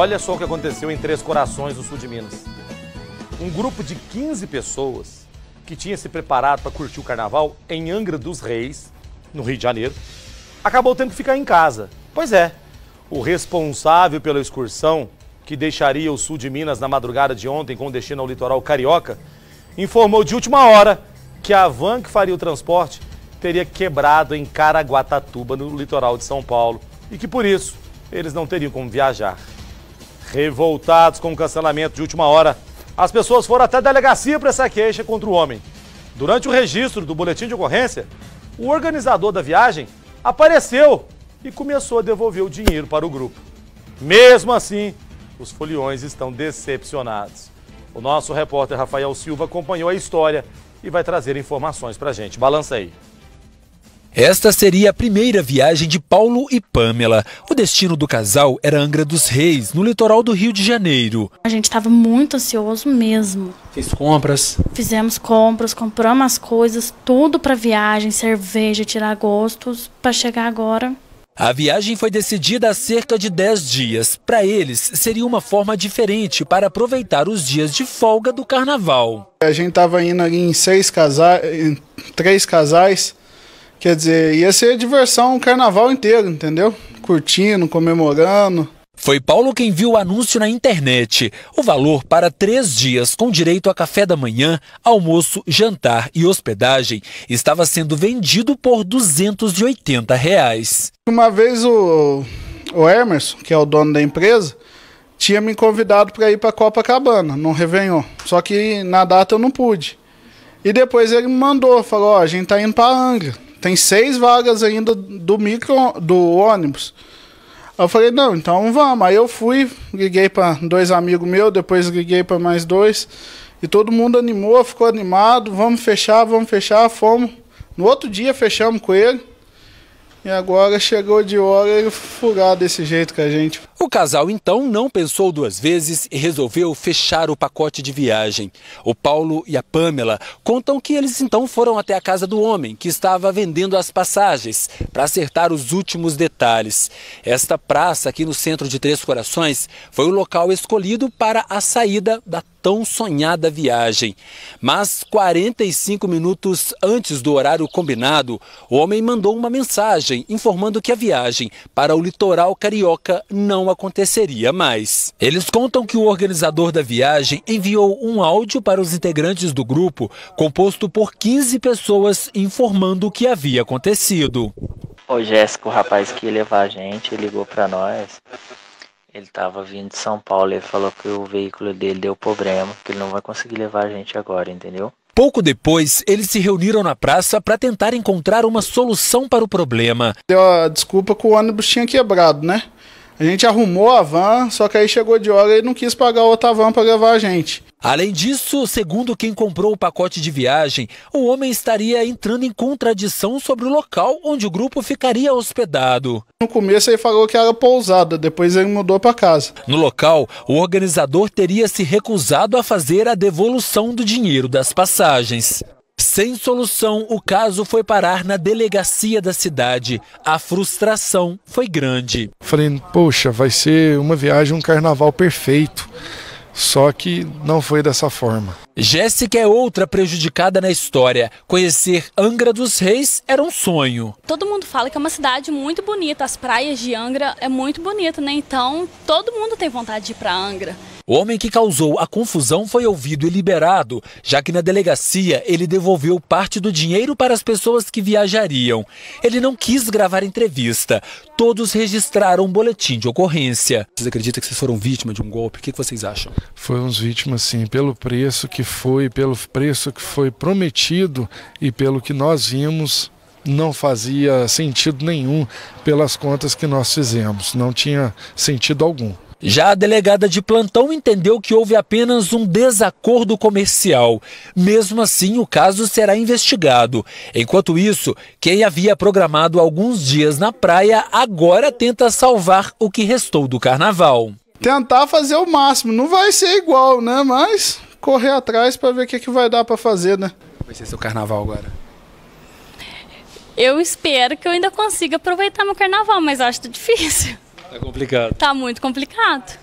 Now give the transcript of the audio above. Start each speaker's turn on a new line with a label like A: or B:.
A: Olha só o que aconteceu em Três Corações, no sul de Minas. Um grupo de 15 pessoas que tinha se preparado para curtir o carnaval em Angra dos Reis, no Rio de Janeiro, acabou tendo que ficar em casa. Pois é, o responsável pela excursão, que deixaria o sul de Minas na madrugada de ontem com destino ao litoral carioca, informou de última hora que a van que faria o transporte teria quebrado em Caraguatatuba, no litoral de São Paulo, e que por isso eles não teriam como viajar. Revoltados com o cancelamento de última hora, as pessoas foram até a delegacia para essa queixa contra o homem. Durante o registro do boletim de ocorrência, o organizador da viagem apareceu e começou a devolver o dinheiro para o grupo. Mesmo assim, os foliões estão decepcionados. O nosso repórter Rafael Silva acompanhou a história e vai trazer informações para a gente. Balança aí.
B: Esta seria a primeira viagem de Paulo e Pamela. O destino do casal era Angra dos Reis, no litoral do Rio de Janeiro. A gente estava muito ansioso mesmo. Fiz compras? Fizemos compras, compramos as coisas, tudo para viagem, cerveja, tirar gostos, para chegar agora a viagem foi decidida há cerca de 10 dias. Para eles, seria uma forma diferente para aproveitar os dias de folga do carnaval.
C: A gente estava indo ali em seis casais, em três casais, Quer dizer, ia ser diversão um carnaval inteiro, entendeu? Curtindo, comemorando. Foi Paulo quem viu
B: o anúncio na internet. O valor para três dias, com direito a café da manhã, almoço, jantar e hospedagem, estava sendo vendido por 280 reais.
C: Uma vez o, o Emerson, que é o dono da empresa, tinha me convidado para ir para Copacabana, no Réveillon. Só que na data eu não pude. E depois ele me mandou, falou, ó, oh, a gente tá indo para Angra. Tem seis vagas ainda do micro do ônibus. Eu falei, não, então vamos. Aí eu fui, liguei para dois amigos meus, depois liguei para mais dois. E todo mundo animou, ficou animado, vamos fechar, vamos fechar, fomos. No outro dia fechamos com ele. E agora chegou de hora ele furar desse jeito com a gente. O casal então não
B: pensou duas vezes e resolveu fechar o pacote de viagem. O Paulo e a Pamela contam que eles então foram até a casa do homem que estava vendendo as passagens para acertar os últimos detalhes. Esta praça aqui no centro de Três Corações foi o local escolhido para a saída da tão sonhada viagem. Mas 45 minutos antes do horário combinado, o homem mandou uma mensagem informando que a viagem para o litoral carioca não aconteceria mais. Eles contam que o organizador da viagem enviou um áudio para os integrantes do grupo, composto por 15 pessoas, informando o que havia acontecido. O Jéssico, o rapaz que ia levar a gente, ligou para nós. Ele estava vindo de São Paulo e falou que o veículo dele deu problema, que ele não vai conseguir levar a gente agora, entendeu? Pouco depois, eles se reuniram na praça para tentar encontrar uma solução para o problema.
C: Deu a desculpa que o ônibus tinha quebrado, né? A gente arrumou a van, só que aí chegou de hora e não quis pagar outra van para levar a gente. Além disso, segundo quem comprou o
B: pacote de viagem, o homem estaria entrando em contradição sobre o local onde o grupo ficaria hospedado.
C: No começo ele falou que era pousada, depois ele mudou para casa. No
B: local, o organizador teria se recusado a fazer a devolução do dinheiro das passagens. Sem solução, o caso foi parar na delegacia da cidade. A frustração foi grande.
C: Falei, poxa, vai ser uma viagem, um carnaval perfeito. Só que não foi dessa forma.
B: Jéssica é outra prejudicada na história. Conhecer Angra dos Reis era um sonho. Todo mundo fala que é uma cidade muito bonita, as praias de Angra é muito bonita, né? Então todo mundo tem vontade de ir para Angra. O homem que causou a confusão foi ouvido e liberado, já que na delegacia ele devolveu parte do dinheiro para as pessoas que viajariam. Ele não quis gravar entrevista. Todos registraram um boletim de ocorrência. Vocês acreditam que vocês foram vítima de um golpe? O que vocês acham?
C: Fomos vítimas, sim, pelo preço que foi, pelo preço que foi prometido e pelo que nós vimos não fazia sentido nenhum pelas contas que nós fizemos, não tinha sentido algum. Já a
B: delegada de plantão entendeu que houve apenas um desacordo comercial. Mesmo assim, o caso será investigado. Enquanto isso, quem havia programado alguns dias na praia agora tenta salvar o que restou do carnaval.
C: Tentar fazer o máximo, não vai ser igual, né? Mas correr atrás para ver o que, que vai dar para fazer, né?
B: Vai ser seu carnaval agora. Eu espero que eu ainda consiga aproveitar meu carnaval, mas acho difícil. É complicado. Tá muito complicado.